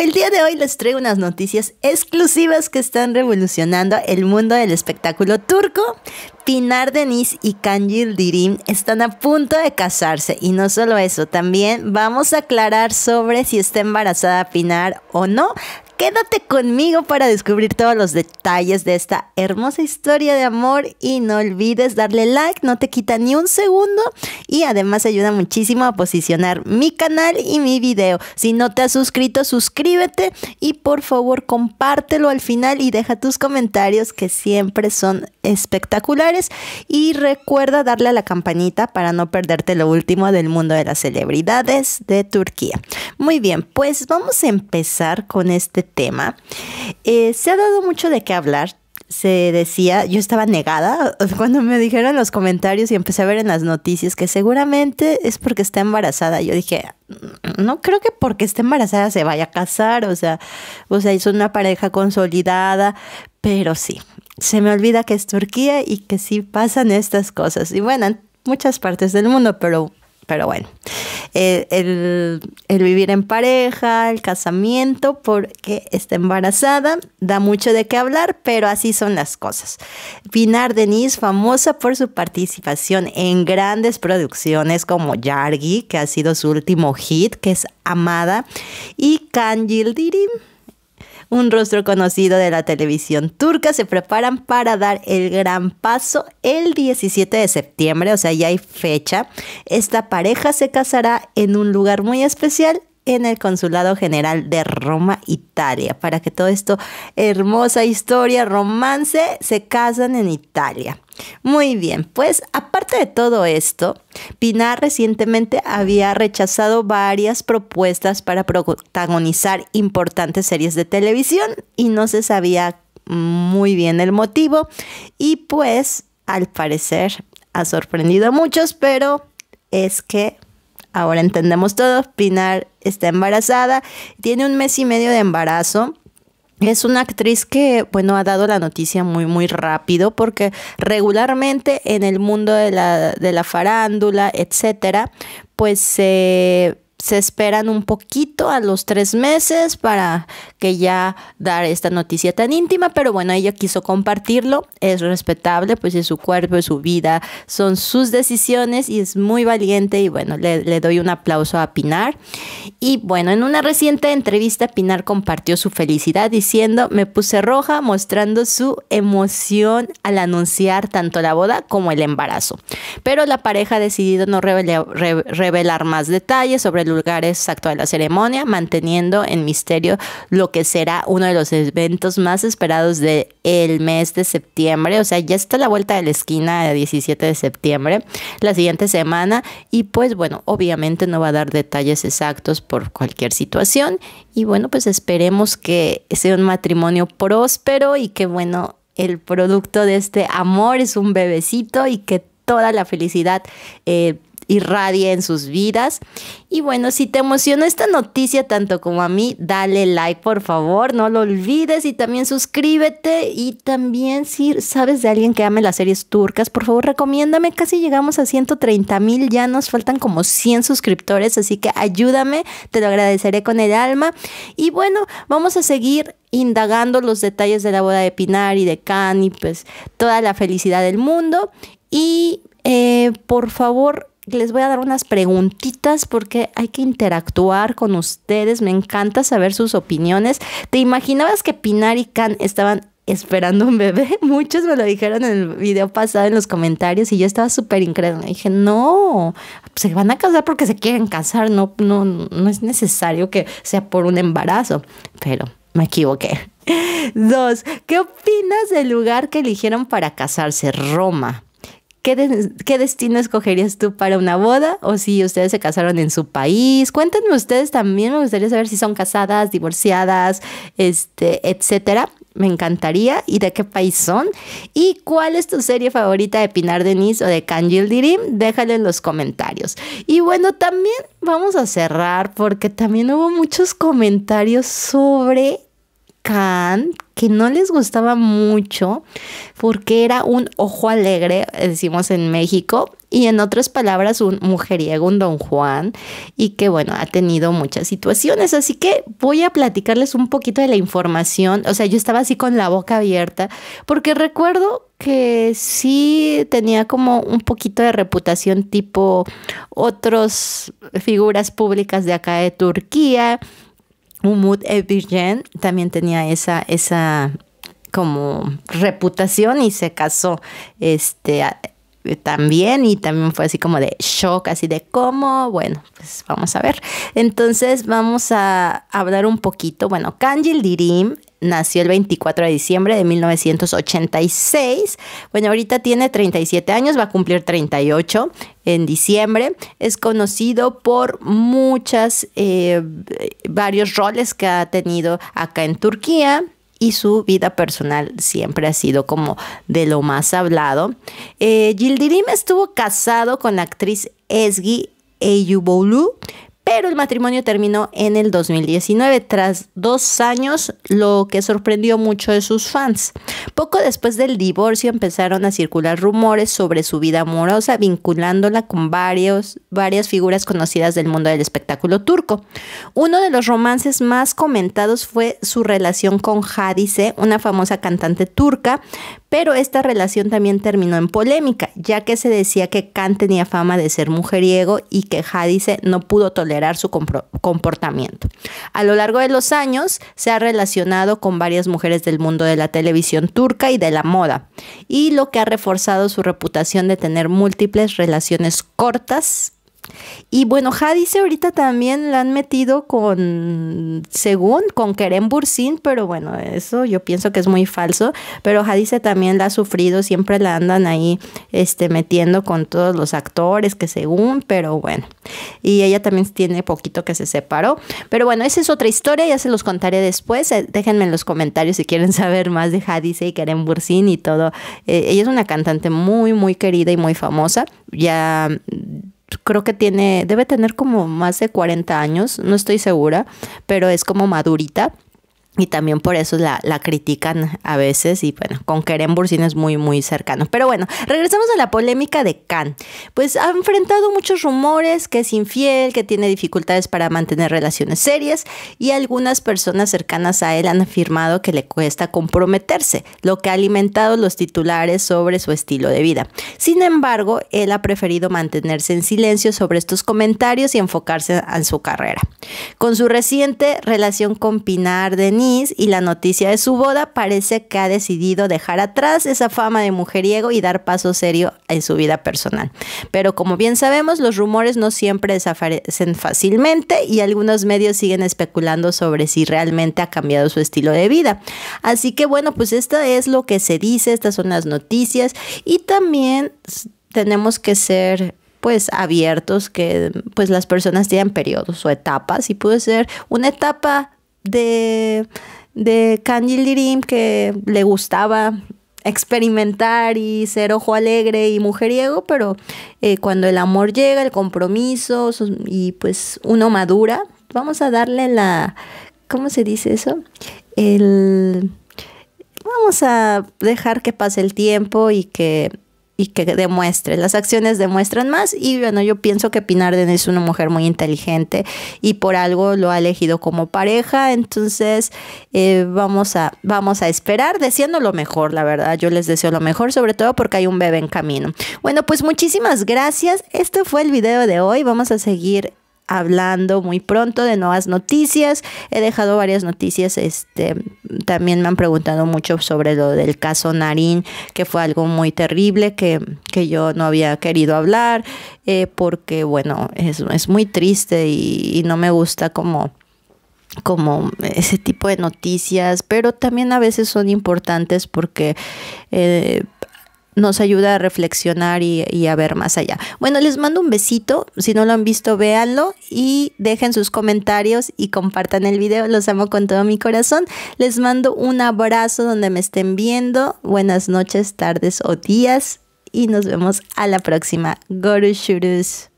El día de hoy les traigo unas noticias exclusivas que están revolucionando el mundo del espectáculo turco. Pinar Deniz y Kanjil Dirim están a punto de casarse y no solo eso, también vamos a aclarar sobre si está embarazada Pinar o no, Quédate conmigo para descubrir todos los detalles de esta hermosa historia de amor y no olvides darle like, no te quita ni un segundo y además ayuda muchísimo a posicionar mi canal y mi video. Si no te has suscrito, suscríbete y por favor compártelo al final y deja tus comentarios que siempre son espectaculares y recuerda darle a la campanita para no perderte lo último del mundo de las celebridades de Turquía. Muy bien, pues vamos a empezar con este tema. Eh, se ha dado mucho de qué hablar, se decía, yo estaba negada cuando me dijeron los comentarios y empecé a ver en las noticias que seguramente es porque está embarazada. Yo dije, mm, no creo que porque esté embarazada se vaya a casar, o sea, o sea, es una pareja consolidada, pero sí, se me olvida que es Turquía y que sí pasan estas cosas. Y bueno, en muchas partes del mundo, pero pero bueno. Eh, el, el, vivir en pareja, el casamiento, porque está embarazada, da mucho de qué hablar, pero así son las cosas. Pinar Denis, famosa por su participación en grandes producciones como Yargi, que ha sido su último hit, que es Amada, y Kanjil Dirim un rostro conocido de la televisión turca, se preparan para dar el gran paso el 17 de septiembre, o sea, ya hay fecha. Esta pareja se casará en un lugar muy especial en el Consulado General de Roma, Italia, para que todo esto, hermosa historia, romance, se casen en Italia. Muy bien, pues aparte de todo esto, Pinar recientemente había rechazado varias propuestas para protagonizar importantes series de televisión y no se sabía muy bien el motivo y pues al parecer ha sorprendido a muchos, pero es que Ahora entendemos todo. Pinar está embarazada, tiene un mes y medio de embarazo. Es una actriz que, bueno, ha dado la noticia muy, muy rápido porque regularmente en el mundo de la, de la farándula, etcétera, pues se se esperan un poquito a los tres meses para que ya dar esta noticia tan íntima, pero bueno, ella quiso compartirlo, es respetable, pues es su cuerpo, es su vida, son sus decisiones y es muy valiente y bueno, le, doy un aplauso a Pinar. Y bueno, en una reciente entrevista Pinar compartió su felicidad diciendo, me puse roja mostrando su emoción al anunciar tanto la boda como el embarazo, pero la pareja ha decidido no revelar, más detalles sobre lugar exacto de la ceremonia, manteniendo en misterio lo que será uno de los eventos más esperados del el mes de septiembre. O sea, ya está la vuelta de la esquina de 17 de septiembre, la siguiente semana. Y pues bueno, obviamente no va a dar detalles exactos por cualquier situación. Y bueno, pues esperemos que sea un matrimonio próspero y que bueno, el producto de este amor es un bebecito y que toda la felicidad... Eh, irradia en sus vidas. Y bueno, si te emocionó esta noticia tanto como a mí, dale like por favor, no lo olvides y también suscríbete y también si sabes de alguien que ame las series turcas, por favor recomiéndame, casi llegamos a 130 mil, ya nos faltan como 100 suscriptores, así que ayúdame, te lo agradeceré con el alma. Y bueno, vamos a seguir indagando los detalles de la boda de Pinar y de Can y pues toda la felicidad del mundo. Y eh, por favor, les voy a dar unas preguntitas porque hay que interactuar con ustedes. Me encanta saber sus opiniones. ¿Te imaginabas que Pinar y Can estaban esperando un bebé. Muchos me lo dijeron en el video pasado en los comentarios y yo estaba súper increíble. Dije, no, se van a casar porque se quieren casar, no, no, no es necesario que sea por un embarazo. Pero me equivoqué. Dos, ¿qué opinas del lugar que eligieron para casarse? Roma. ¿Qué, destino escogerías tú para una boda? ¿O si ustedes se casaron en su país? Cuéntenme ustedes también, me gustaría saber si son casadas, divorciadas, este, etcétera. Me encantaría. ¿Y de qué país son? ¿Y cuál es tu serie favorita de Pinar Denis o de Kanjil Dirim? Déjalo en los comentarios. Y bueno, también vamos a cerrar porque también hubo muchos comentarios sobre Can que no les gustaba mucho porque era un ojo alegre, eh, decimos en México, y en otras palabras un mujeriego, un don Juan, y que bueno, ha tenido muchas situaciones. Así que voy a platicarles un poquito de la información. O sea, yo estaba así con la boca abierta porque recuerdo que sí tenía como un poquito de reputación tipo otras figuras públicas de acá de Turquía Umut Virgen también tenía esa, esa como reputación y se casó este, eh, también y también fue así como de shock, así de cómo, bueno, pues vamos a ver. Entonces vamos a hablar un poquito, bueno, Kanjil Dirim nació el 24 de diciembre de 1986. Bueno, ahorita tiene 37 años, va a cumplir 38 en diciembre. Es conocido por muchas, eh, varios roles que ha tenido acá en Turquía. Y su vida personal siempre ha sido como de lo más hablado. Eh, Gildirim estuvo casado con la actriz Esgi Eyuboulou, pero el matrimonio terminó en el 2019 tras dos años, lo que sorprendió mucho de sus fans. Poco después del divorcio empezaron a circular rumores sobre su vida amorosa, vinculándola con varios, varias figuras conocidas del mundo del espectáculo turco. Uno de los romances más comentados fue su relación con Hadise, una famosa cantante turca, pero esta relación también terminó en polémica, ya que se decía que Kant tenía fama de ser mujeriego y que Hadise no pudo tolerar su comportamiento. A lo largo de los años se ha relacionado con varias mujeres del mundo de la televisión turca y de la moda, y lo que ha reforzado su reputación de tener múltiples relaciones cortas y bueno, Jadice ahorita también la han metido con, según, con Kerem Bursin, pero bueno, eso yo pienso que es muy falso, pero Jadice también la ha sufrido, siempre la andan ahí este, metiendo con todos los actores que según, pero bueno, y ella también tiene poquito que se separó, pero bueno, esa es otra historia, ya se los contaré después, eh, déjenme en los comentarios si quieren saber más de Jadice y Kerem Bursin y todo, eh, ella es una cantante muy, muy querida y muy famosa, ya creo que tiene, debe tener como más de 40 años, no estoy segura, pero es como madurita. Y también por eso la, critican a veces y bueno, con Kerem Bursin es muy muy cercano. Pero bueno, regresamos a la polémica de Khan. Pues ha enfrentado muchos rumores que es infiel, que tiene dificultades para mantener relaciones serias y algunas personas cercanas a él han afirmado que le cuesta comprometerse, lo que ha alimentado los titulares sobre su estilo de vida. Sin embargo, él ha preferido mantenerse en silencio sobre estos comentarios y enfocarse en su carrera. Con su reciente relación con Pinar de y la noticia de su boda, parece que ha decidido dejar atrás esa fama de mujeriego y dar paso serio en su vida personal. Pero como bien sabemos, los rumores no siempre desaparecen fácilmente y algunos medios siguen especulando sobre si realmente ha cambiado su estilo de vida. Así que bueno, pues esto es lo que se dice, estas son las noticias y también tenemos que ser pues abiertos que pues las personas tienen periodos o etapas y puede ser una etapa de, de Lirim que le gustaba experimentar y ser ojo alegre y mujeriego, pero eh, cuando el amor llega, el compromiso y pues uno madura, vamos a darle la, ¿cómo se dice eso? El, vamos a dejar que pase el tiempo y que y que demuestre. Las acciones demuestran más y bueno, yo pienso que Pinarden es una mujer muy inteligente y por algo lo ha elegido como pareja, entonces eh, vamos, a, vamos a esperar deseando lo mejor, la verdad, yo les deseo lo mejor, sobre todo porque hay un bebé en camino. Bueno, pues muchísimas gracias, este fue el video de hoy, vamos a seguir hablando muy pronto de nuevas noticias. He dejado varias noticias. Este, también me han preguntado mucho sobre lo del caso Narín, que fue algo muy terrible que, yo no había querido hablar, eh, porque bueno, es, es muy triste y, no me gusta como como ese tipo de noticias, pero también a veces son importantes porque eh, nos ayuda a reflexionar y, a ver más allá. Bueno, les mando un besito. Si no lo han visto, véanlo y dejen sus comentarios y compartan el video. Los amo con todo mi corazón. Les mando un abrazo donde me estén viendo. Buenas noches, tardes o días. Y nos vemos a la próxima. Gorushurus.